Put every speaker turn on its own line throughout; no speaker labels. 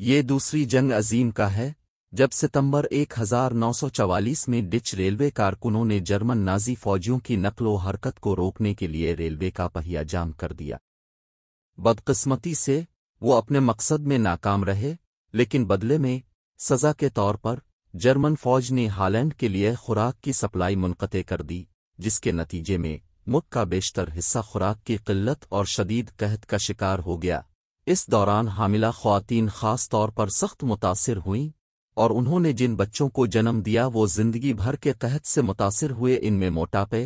ये दूसरी जंग अजीम का है जब सितंबर 1944 में डिच रेलवे कारकुनों ने जर्मन नाजी फौजियों की नकलो हरकत को रोकने के लिए रेलवे का पहिया जाम कर दिया बदकिस्मती से वो अपने मकसद में नाकाम रहे लेकिन बदले में सजा के तौर पर जर्मन फौज ने हालैंड के लिए खुराक की सप्लाई मुनक़ कर दी जिसके नतीजे में मुख का बेशतर हिस्सा खुराक की किल्लत और शदीद कहत का शिकार हो गया इस दौरान हामिला खुवान खास तौर पर सख्त मुतासर हुईं और उन्होंने जिन बच्चों को जन्म दिया वो जिंदगी भर के तहत से मुतासर हुए इनमें मोटापे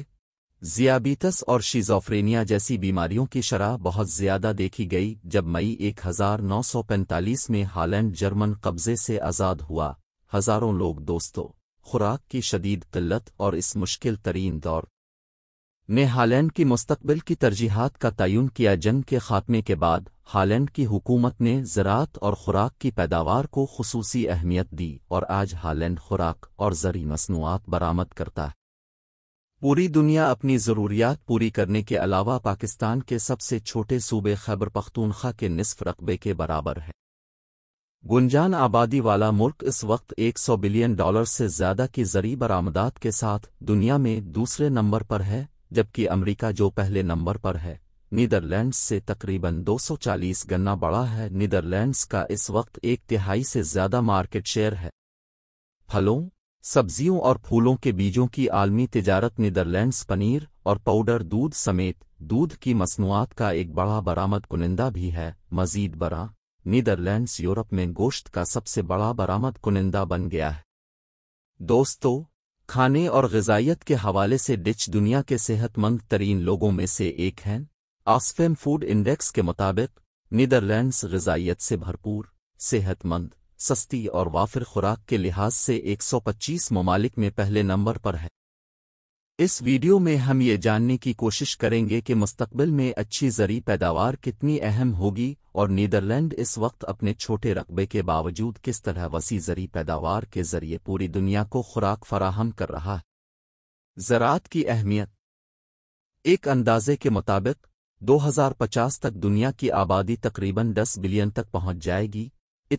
जियाबीतस और शीजोफ्रेनिया जैसी बीमारियों की शराह बहुत ज़्यादा देखी गई जब मई 1945 में हालैंड जर्मन कब्जे से आज़ाद हुआ हज़ारों लोग दोस्तों खुराक की शदीद किल्लत और इस मुश्किल तरीन दौर में हालैंड की मुस्तबिल की तरजीहत का तयन किया जंग के खात्मे के बाद हालैंड की हुकूमत ने ज़रात और ख़ुराक की पैदावार को खसूसी अहमियत दी और आज हालैंड खुराक और ज़रि मसनूआत बरामद करता है पूरी दुनिया अपनी ज़रूरियात पूरी करने के अलावा पाकिस्तान के सबसे छोटे सूबे खैबर पख्तूनख्वा के निसफ रकबे के बराबर है गुंजान आबादी वाला मुल्क इस वक्त 100 बिलियन डॉलर से ज़्यादा की ज़री बरामदात के साथ दुनिया में दूसरे नंबर पर है जबकि अमेरिका जो पहले नंबर पर है नीदरलैंड्स से तकरीबन 240 गन्ना बड़ा है नीदरलैंड्स का इस वक्त एक तिहाई से ज्यादा मार्केट शेयर है फलों सब्जियों और फूलों के बीजों की आलमी तिजारत नीदरलैंड्स पनीर और पाउडर दूध समेत दूध की मसनूआत का एक बड़ा बरामद कुनिंदा भी है मजीद बरा नीदरलैंड्स यूरोप में गोश्त का सबसे बड़ा बरामद कुनिंदा बन गया है दोस्तों खाने और गजाइत के हवाले से डिच दुनिया के सेहतमंद तरीन लोगों में से एक हैं ऑक्सफेम फूड इंडेक्स के मुताबिक नीदरलैंड्स गजाइत से भरपूर सेहतमंद सस्ती और वाफिर खुराक के लिहाज से 125 ममालिक में पहले नंबर पर है इस वीडियो में हम ये जानने की कोशिश करेंगे कि मुस्तबिल में अच्छी जरी पैदावार कितनी अहम होगी और नीदरलैंड इस वक्त अपने छोटे रकबे के बावजूद किस तरह वसी जरी पैदावार के जरिए पूरी दुनिया को खुराक फराहम कर रहा है ज़रात की अहमियत एक अंदाजे के मुताबिक 2050 तक दुनिया की आबादी तकरीबन 10 बिलियन तक पहुंच जाएगी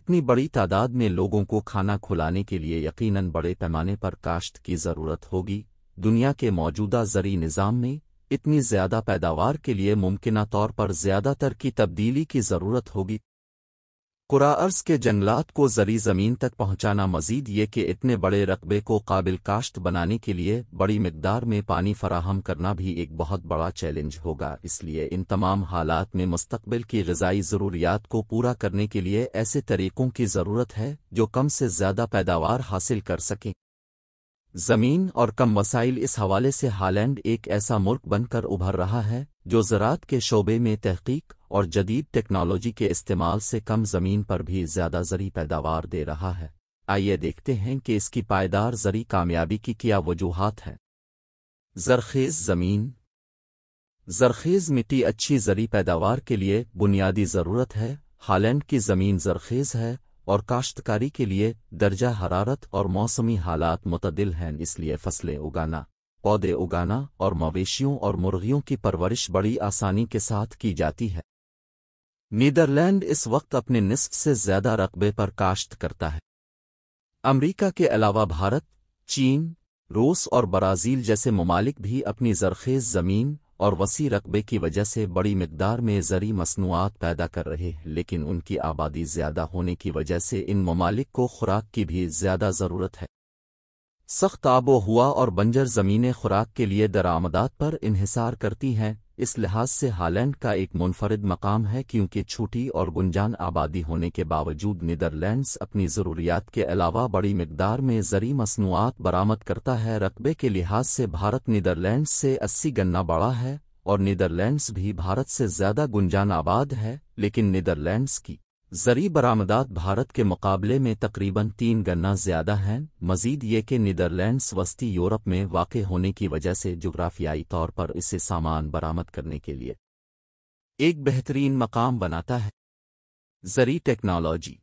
इतनी बड़ी तादाद में लोगों को खाना खुलाने के लिए यकीनन बड़े पैमाने पर काश्त की ज़रूरत होगी दुनिया के मौजूदा जरी निज़ाम में इतनी ज़्यादा पैदावार के लिए मुमकिन तौर पर ज़्यादातर की तब्दीली की ज़रूरत होगी कुराअर्स के जंगलात को जरी ज़मीन तक पहुंचाना मजीद ये कि इतने बड़े रकबे को काबिल काश्त बनाने के लिए बड़ी मकदार में पानी फराहम करना भी एक बहुत बड़ा चैलेंज होगा इसलिए इन तमाम हालात में मुस्तबिल की गजाई ज़रूरियात को पूरा करने के लिए ऐसे तरीक़ों की ज़रूरत है जो कम से ज़्यादा पैदावार हासिल कर सकें ज़मीन और कम वसाइल इस हवाले से हालैंड एक ऐसा मुल्क बनकर उभर रहा है जो ज़रात के शोबे में तहकीक और जदीद टेक्नोलॉजी के इस्तेमाल से कम ज़मीन पर भी ज़्यादा जरी पैदावार दे रहा है आइए देखते हैं कि इसकी पायदार जरी कामयाबी की क्या वजूहत है जरखेज़ ज़मीन जरखेज़ मिट्टी अच्छी जरी पैदावार के लिए बुनियादी ज़रूरत है हालैंड की ज़मीन जरखेज़ है और काश्तकारी के लिए दर्जा हरारत और मौसमी हालात मुतदिल हैं इसलिए फसलें उगाना पौधे उगाना और मवेशियों और मुर्गियों की परवरिश बड़ी आसानी के साथ की जाती है नीदरलैंड इस वक्त अपने निस्फ से ज्यादा रकबे पर काश्त करता है अमरीका के अलावा भारत चीन रूस और ब्राज़ील जैसे ममालिक भी अपनी जरखेज़ ज़मीन और वसी रकबे की वजह से बड़ी मकदार में जरी मसनूआत पैदा कर रहे हैं लेकिन उनकी आबादी ज़्यादा होने की वजह से इन ममालिक को खुराक की भी ज़्यादा ज़रूरत है सख्त आबो हुआ और बंजर ज़मीनें खुराक के लिए दरामदात पर इन्हिसार करती हैं इस लिहाज से हालैंड का एक मुनफरद मकाम है क्योंकि छोटी और गुंजान आबादी होने के बावजूद नीदरलैंड्स अपनी ज़रूरियात के अलावा बड़ी मकदार में ज़री मसनूआत बरामद करता है रकबे के लिहाज से भारत नीदरलैंड्स से अस्सी गन्ना बड़ा है और नीदरलैंड्स भी भारत से ज़्यादा गुंजान आबाद है लेकिन नीदरलैंड्स की जरी बरामदात भारत के मुकाबले में तकरीबन तीन गन्ना ज़्यादा हैं मजीद ये कि नीदरलैंड्स वस्ती यूरोप में वाक़ होने की वजह से जुग्राफियाई तौर पर इसे सामान बरामद करने के लिए एक बेहतरीन मकाम बनाता है जरी टेक्नोलॉजी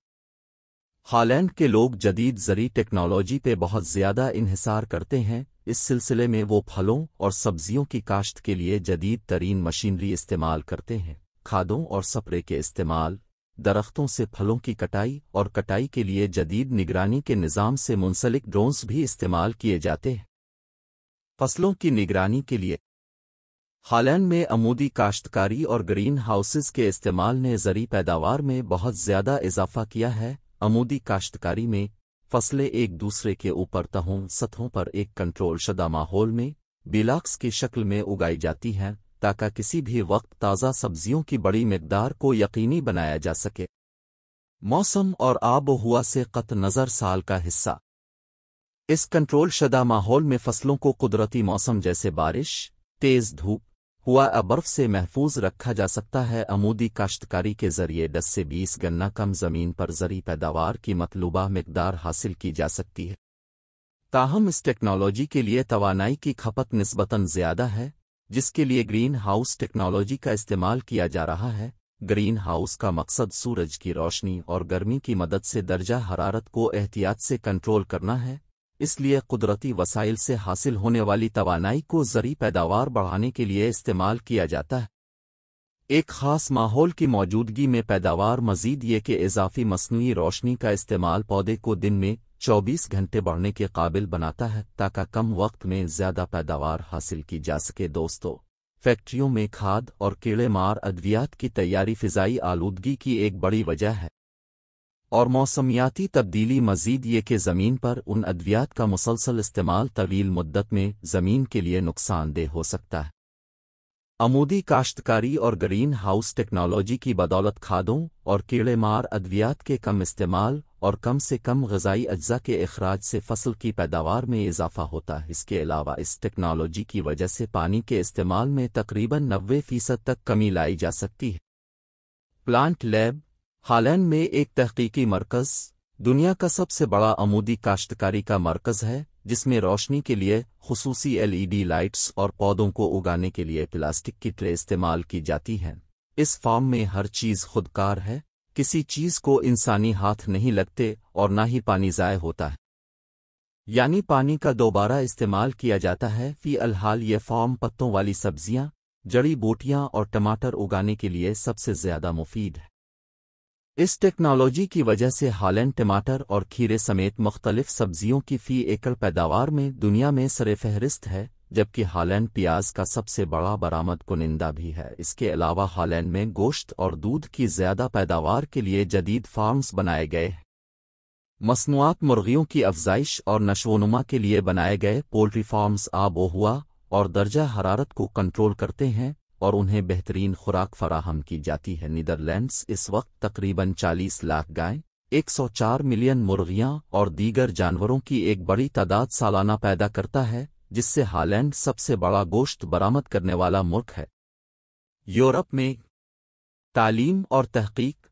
हालैंड के लोग जदीद जरी टेक्नोलॉजी पे बहुत ज़्यादा इन्हिसार करते हैं इस सिलसिले में वो फलों और सब्जियों की काश्त के लिए जदीद तरीन मशीनरी इस्तेमाल करते हैं खादों और सप्रे के इस्तेमाल दरख्तों से फलों की कटाई और कटाई के लिए जदीद निगरानी के निज़ाम से मुंसलिक ड्रोन्स भी इस्तेमाल किए जाते हैं फसलों की निगरानी के लिए हालैंड में अमूदी काश्तकारी और ग्रीन हाउसेस के इस्तेमाल ने जरी पैदावार में बहुत ज़्यादा इजाफा किया है अमूदी काश्तकारी में फसलें एक दूसरे के ऊपर तहों सतहों पर एक कंट्रोल शदा माहौल में बिलाक्स की शक्ल में उगाई जाती हैं ताकि किसी भी वक्त ताज़ा सब्जियों की बड़ी मकदार को यकीनी बनाया जा सके मौसम और आब हुआ से कत नज़र साल का हिस्सा इस कंट्रोल शदा माहौल में फसलों को कुदरती मौसम जैसे बारिश तेज़ धूप हुआ या बर्फ से महफूज रखा जा सकता है अमूदी काश्तकारी के जरिए 10 से 20 गन्ना कम जमीन पर जरी पैदावार की मतलूबा मकदार हासिल की जा सकती है ताहम इस टेक्नोलॉजी के लिए तोानाई की खपत नस्बता ज़्यादा है जिसके लिए ग्रीन हाउस टेक्नोलॉजी का इस्तेमाल किया जा रहा है ग्रीन हाउस का मकसद सूरज की रोशनी और गर्मी की मदद से दर्जा हरारत को एहतियात से कंट्रोल करना है इसलिए कुदरती वसाइल से हासिल होने वाली तोानाई को जरी पैदावार बढ़ाने के लिए इस्तेमाल किया जाता है एक खास माहौल की मौजूदगी में पैदावार मजीद ये कि इजाफी मसनू रोशनी का इस्तेमाल पौधे को दिन में 24 घंटे बढ़ने के काबिल बनाता है ताकि कम वक्त में ज्यादा पैदावार हासिल की जा सके दोस्तों फैक्ट्रियों में खाद और कीड़े मार अद्वियात की तैयारी फिजाई आलूदगी की एक बड़ी वजह है और मौसमियाती तब्दीली मजीद ये कि ज़मीन पर उन अद्वियात का मुसलसल इस्तेमाल तवील मुद्दत में ज़मीन के लिए नुकसानदेह हो सकता है अमूदी काश्तकारी और ग्रीन हाउस टेक्नोलॉजी की बदौलत खादों और कीड़े मार अद्वियात के कम इस्तेमाल और कम से कम गजाई अज्जा के अखराज से फसल की पैदावार में इजाफा होता है इसके अलावा इस टेक्नोलॉजी की वजह से पानी के इस्तेमाल में तकरीबन नब्बे फ़ीसद तक कमी लाई जा सकती है प्लांट लैब हालैंड में एक तहकीकी मरकज़ दुनिया का सबसे बड़ा अमूदी काश्तकारी का मरकज़ है जिसमें रोशनी के लिए खसूसी एलईडी लाइट्स और पौधों को उगाने के लिए प्लास्टिक की ट्रे इस्तेमाल की जाती है इस फॉर्म में हर चीज़ खुदकार है किसी चीज को इंसानी हाथ नहीं लगते और ना ही पानी ज़ाय होता है यानी पानी का दोबारा इस्तेमाल किया जाता है फी अलहाल ये फॉर्म पत्तों वाली सब्जियां, जड़ी बूटियां और टमाटर उगाने के लिए सबसे ज्यादा मुफीद है इस टेक्नोलॉजी की वजह से हालैंड टमाटर और खीरे समेत मुख्तलिफ सब्जियों की फ़ी एकड़ पैदावार में दुनिया में सरफ़हरिस्त है जबकि हालैंड प्याज का सबसे बड़ा बरामद कुनिंदा भी है इसके अलावा हालैंड में गोश्त और दूध की ज्यादा पैदावार के लिए जदीद फार्म्स बनाए गए मसनूआत मुर्गियों की अफजाइश और नशोनुमा के लिए बनाए गए पोल्ट्री फार्म्स आबो हुआ और दर्जा हरारत को कंट्रोल करते हैं और उन्हें बेहतरीन खुराक फराहम की जाती है नीदरलैंड्स इस वक्त तकरीबन 40 लाख गाय 104 मिलियन मुर्गियां और दीगर जानवरों की एक बड़ी तादाद सालाना पैदा करता है जिससे हालैंड सबसे बड़ा गोश्त बरामद करने वाला मुल्क है यूरोप में तालीम और तहकीक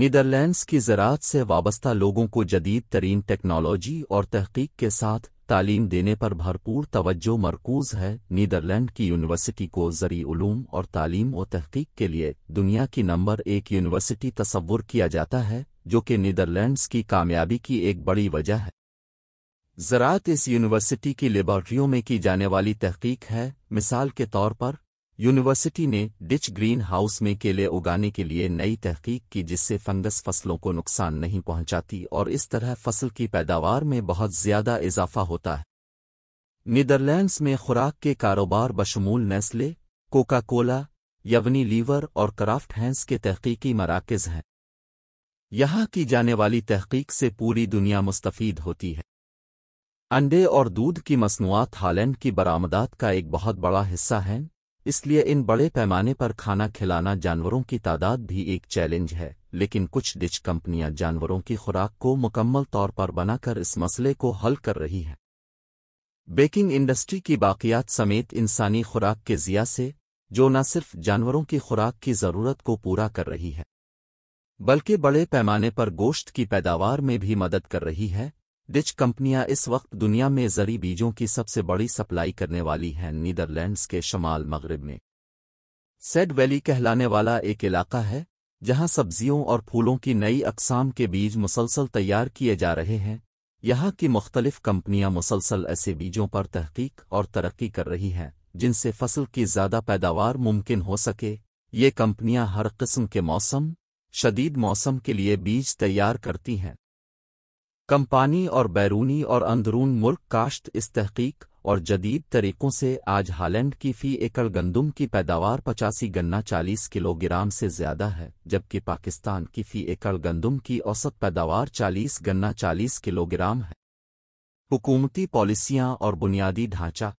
नीदरलैंड्स की ज़रात से वाबस्ता लोगों को जदीद तरीन टेक्नोलॉजी और तहकीक के साथ तालीम देने पर भरपूर तवज्जो मरकूज है नीदरलैंड की यूनिवर्सिटी को जरी उलूम और तालीम व तहकीक के लिए दुनिया की नंबर एक यूनिवर्सिटी तस्वुर किया जाता है जो कि नीदरलैंड्स की कामयाबी की एक बड़ी वजह है ज़रात इस यूनिवर्सिटी की लेबॉर्ट्रियों में की जाने वाली तहकीक है मिसाल के तौर पर यूनिवर्सिटी ने डिच ग्रीन हाउस में केले उगाने के लिए नई तहकीक की जिससे फंगस फसलों को नुकसान नहीं पहुंचाती और इस तरह फसल की पैदावार में बहुत ज्यादा इजाफा होता है नीदरलैंड्स में खुराक के कारोबार बशमूल Nestle Coca Cola Unilever और क्राफ्ट हैंस के तहकीकी मराकज़ हैं यहाँ की जाने वाली तहकीक से पूरी दुनिया मुस्तफ़ीद होती है अंडे और दूध की मसनूआत हालैंड की बरामदात का एक बहुत बड़ा हिस्सा है इसलिए इन बड़े पैमाने पर खाना खिलाना जानवरों की तादाद भी एक चैलेंज है लेकिन कुछ डिच कंपनियां जानवरों की खुराक को मुकम्मल तौर पर बनाकर इस मसले को हल कर रही हैं बेकिंग इंडस्ट्री की बाकियात समेत इंसानी खुराक के जिया से जो न सिर्फ जानवरों की खुराक की ज़रूरत को पूरा कर रही है बल्कि बड़े पैमाने पर गोश्त की पैदावार में भी मदद कर रही है डिच कंपनियां इस वक्त दुनिया में जरी बीजों की सबसे बड़ी सप्लाई करने वाली हैं नीदरलैंड्स के शमाल मगरब में सेड वैली कहलाने वाला एक इलाका है जहां सब्जियों और फूलों की नई अकसाम के बीज मुसलसल तैयार किए जा रहे हैं यहां की मुख्तलिफ कंपनियां मुसलसल ऐसे बीजों पर तहकीक और तरक्की कर रही हैं जिनसे फसल की ज़्यादा पैदावार मुमकिन हो सके ये कंपनियां हर किस्म के मौसम शदीद मौसम के लिए बीज तैयार करती हैं कंपानी और बैरूनी और अंदरून मुल्क काश्त इस तहकीक और जदीद तरीक़ों से आज हालैंड की फ़ी एकड़ गंदुम की पैदावार पचासी गन्ना चालीस किलोग्राम से ज़्यादा है जबकि पाकिस्तान की फ़ी एकड़ गंदुम की औसत पैदावार चालीस गन्ना चालीस किलोग्राम है हुकूमती पॉलिसियाँ और बुनियादी ढांचा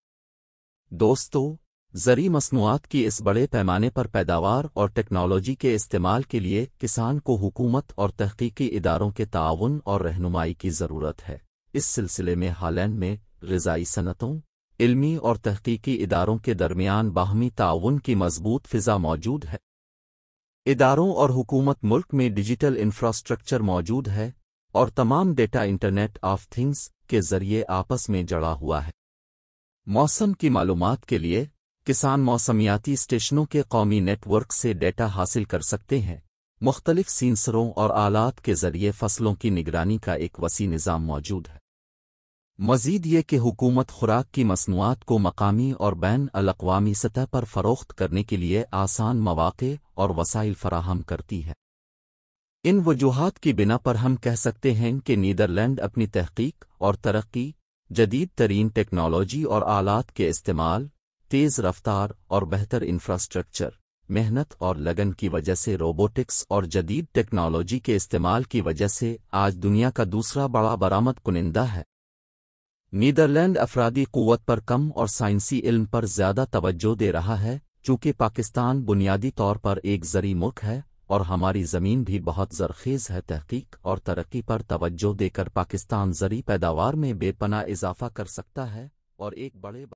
दोस्तों जरी मसनूआत की इस बड़े पैमाने पर पैदावार और टेक्नोलॉजी के इस्तेमाल के लिए किसान को हुकूमत और तहकीकी इदारों के ताउन और रहनुमाई की ज़रूरत है इस सिलसिले में हालैंड में गजाई सनतों इल्मी और तहकीकी इदारों के दरमियान बाहमी ताउन की मजबूत फ़िज़ा मौजूद है इदारों और हुकूमत मुल्क में डिजिटल इंफ्रास्ट्रक्चर मौजूद है और तमाम डेटा इंटरनेट ऑफ थिंग्स के जरिए आपस में जड़ा हुआ है मौसम की मालूमात के लिए किसान मौसमियाती स्टेशनों के कौमी नेटवर्क से डेटा हासिल कर सकते हैं मुख्तलिफ सेंसरों और आलात के जरिए फसलों की निगरानी का एक वसी निज़ाम मौजूद है मजीद ये कि हुकूमत खुराक की मसनूआत को मकामी और बैन अलावा सतह पर फ़रोख्त करने के लिए आसान मौाक़े और वसाइल फराहम करती है इन वजूहत की बिना पर हम कह सकते हैं कि नीदरलैंड अपनी तहकीक और तरक्की जदीद तरीन टेक्नोलॉजी और आलात के इस्तेमाल तेज रफ्तार और बेहतर इंफ्रास्ट्रक्चर मेहनत और लगन की वजह से रोबोटिक्स और जदीद टेक्नोलॉजी के इस्तेमाल की वजह से आज दुनिया का दूसरा बड़ा बरामद कुनिंदा है नीदरलैंड अफराधी क़ुत पर कम और साइंसी इल्म पर ज़्यादा तवज्जो दे रहा है चूँकि पाकिस्तान बुनियादी तौर पर एक जरी मुल्क है और हमारी ज़मीन भी बहुत जरखेज़ है तहकीक और तरक्की पर तवज्जो देकर पाकिस्तान जरी पैदावार में बेपना इजाफा कर सकता है और एक बड़े